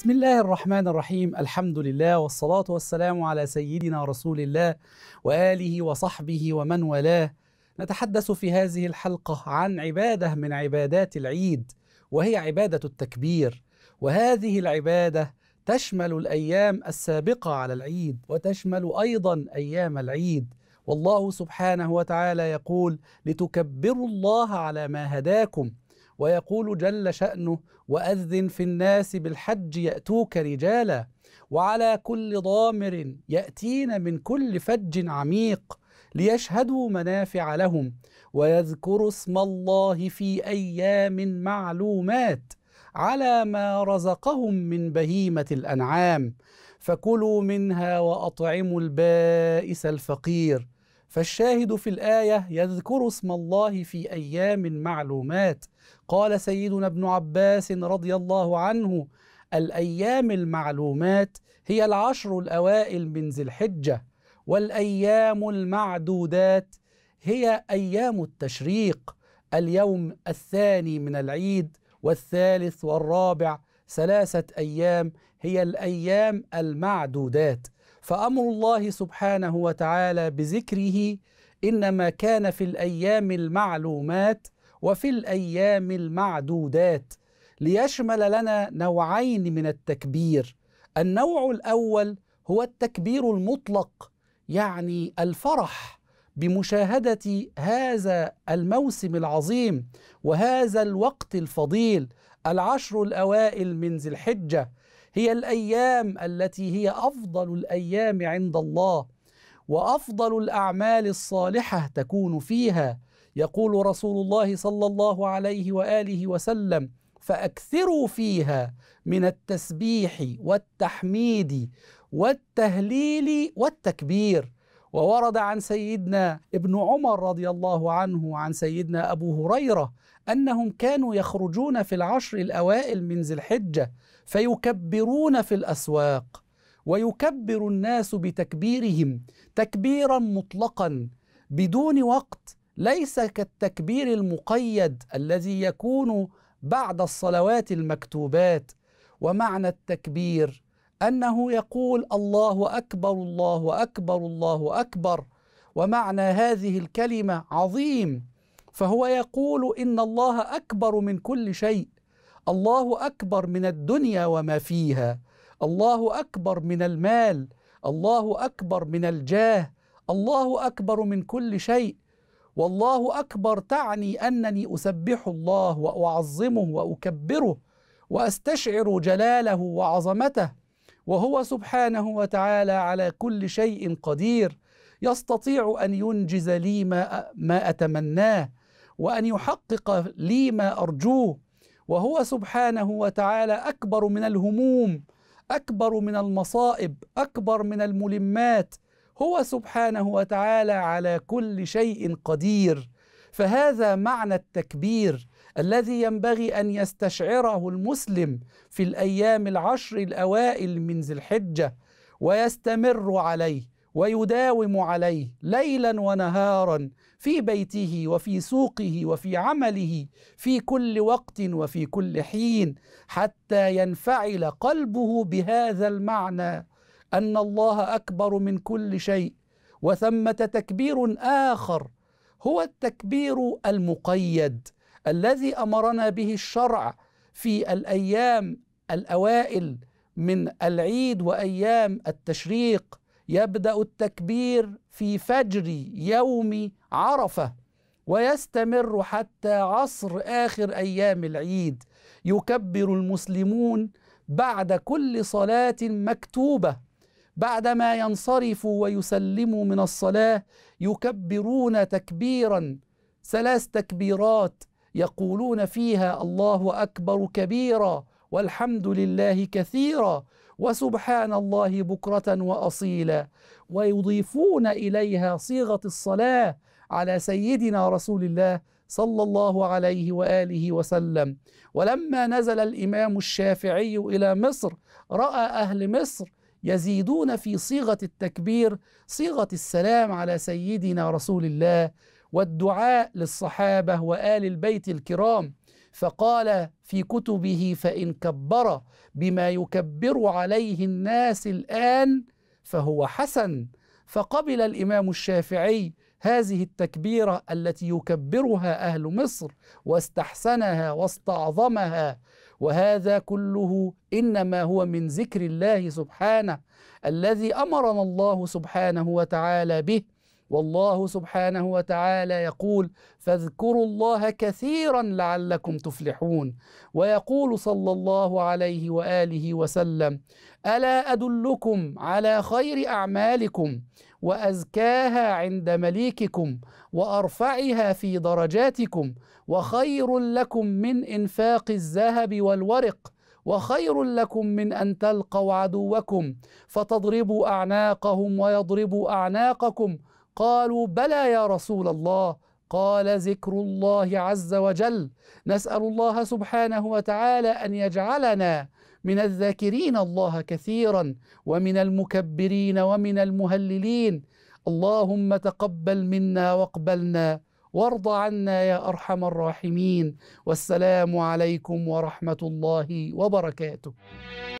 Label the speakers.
Speaker 1: بسم الله الرحمن الرحيم الحمد لله والصلاة والسلام على سيدنا رسول الله وآله وصحبه ومن والاه نتحدث في هذه الحلقة عن عبادة من عبادات العيد وهي عبادة التكبير وهذه العبادة تشمل الأيام السابقة على العيد وتشمل أيضا أيام العيد والله سبحانه وتعالى يقول لتكبروا الله على ما هداكم ويقول جل شأنه وأذن في الناس بالحج يأتوك رجالا وعلى كل ضامر يأتين من كل فج عميق ليشهدوا منافع لهم ويذكروا اسم الله في أيام معلومات على ما رزقهم من بهيمة الأنعام فكلوا منها وأطعموا البائس الفقير فالشاهد في الآية يذكر اسم الله في أيام معلومات قال سيدنا ابن عباس رضي الله عنه الأيام المعلومات هي العشر الأوائل من ذي الحجة والأيام المعدودات هي أيام التشريق اليوم الثاني من العيد والثالث والرابع ثلاثة أيام هي الأيام المعدودات فامر الله سبحانه وتعالى بذكره انما كان في الايام المعلومات وفي الايام المعدودات ليشمل لنا نوعين من التكبير النوع الاول هو التكبير المطلق يعني الفرح بمشاهده هذا الموسم العظيم وهذا الوقت الفضيل العشر الاوائل من ذي الحجه هي الايام التي هي افضل الايام عند الله وافضل الاعمال الصالحه تكون فيها يقول رسول الله صلى الله عليه واله وسلم فاكثروا فيها من التسبيح والتحميد والتهليل والتكبير وورد عن سيدنا ابن عمر رضي الله عنه عن سيدنا ابو هريره انهم كانوا يخرجون في العشر الاوائل من ذي الحجه فيكبرون في الاسواق ويكبر الناس بتكبيرهم تكبيرا مطلقا بدون وقت ليس كالتكبير المقيد الذي يكون بعد الصلوات المكتوبات ومعنى التكبير أنه يقول الله أكبر الله أكبر الله أكبر ومعنى هذه الكلمة عظيم فهو يقول إن الله أكبر من كل شيء الله أكبر من الدنيا وما فيها الله أكبر من المال الله أكبر من الجاه الله أكبر من كل شيء والله أكبر تعني أنني أسبح الله وأعظمه وأكبره وأستشعر جلاله وعظمته وهو سبحانه وتعالى على كل شيء قدير يستطيع ان ينجز لي ما ما اتمناه وان يحقق لي ما ارجوه وهو سبحانه وتعالى اكبر من الهموم اكبر من المصائب اكبر من الملمات هو سبحانه وتعالى على كل شيء قدير فهذا معنى التكبير الذي ينبغي ان يستشعره المسلم في الايام العشر الاوائل من ذي الحجه ويستمر عليه ويداوم عليه ليلا ونهارا في بيته وفي سوقه وفي عمله في كل وقت وفي كل حين حتى ينفعل قلبه بهذا المعنى ان الله اكبر من كل شيء وثمه تكبير اخر هو التكبير المقيد الذي امرنا به الشرع في الايام الاوائل من العيد وايام التشريق يبدا التكبير في فجر يوم عرفه ويستمر حتى عصر اخر ايام العيد يكبر المسلمون بعد كل صلاه مكتوبه بعدما ينصرفوا ويسلموا من الصلاه يكبرون تكبيرا ثلاث تكبيرات يقولون فيها الله اكبر كبيرا والحمد لله كثيرا وسبحان الله بكره واصيلا ويضيفون اليها صيغه الصلاه على سيدنا رسول الله صلى الله عليه واله وسلم ولما نزل الامام الشافعي الى مصر راى اهل مصر يزيدون في صيغه التكبير صيغه السلام على سيدنا رسول الله والدعاء للصحابه وال البيت الكرام فقال في كتبه فان كبر بما يكبر عليه الناس الان فهو حسن فقبل الامام الشافعي هذه التكبيره التي يكبرها اهل مصر واستحسنها واستعظمها وهذا كله انما هو من ذكر الله سبحانه الذي امرنا الله سبحانه وتعالى به والله سبحانه وتعالى يقول فاذكروا الله كثيرا لعلكم تفلحون ويقول صلى الله عليه واله وسلم الا ادلكم على خير اعمالكم وازكاها عند مليككم وارفعها في درجاتكم وخير لكم من انفاق الذهب والورق وخير لكم من ان تلقوا عدوكم فتضربوا اعناقهم ويضربوا اعناقكم قالوا بلى يا رسول الله قال ذكر الله عز وجل نسال الله سبحانه وتعالى ان يجعلنا من الذاكرين الله كثيرا ومن المكبرين ومن المهللين اللهم تقبل منا واقبلنا وارض عنا يا ارحم الراحمين والسلام عليكم ورحمه الله وبركاته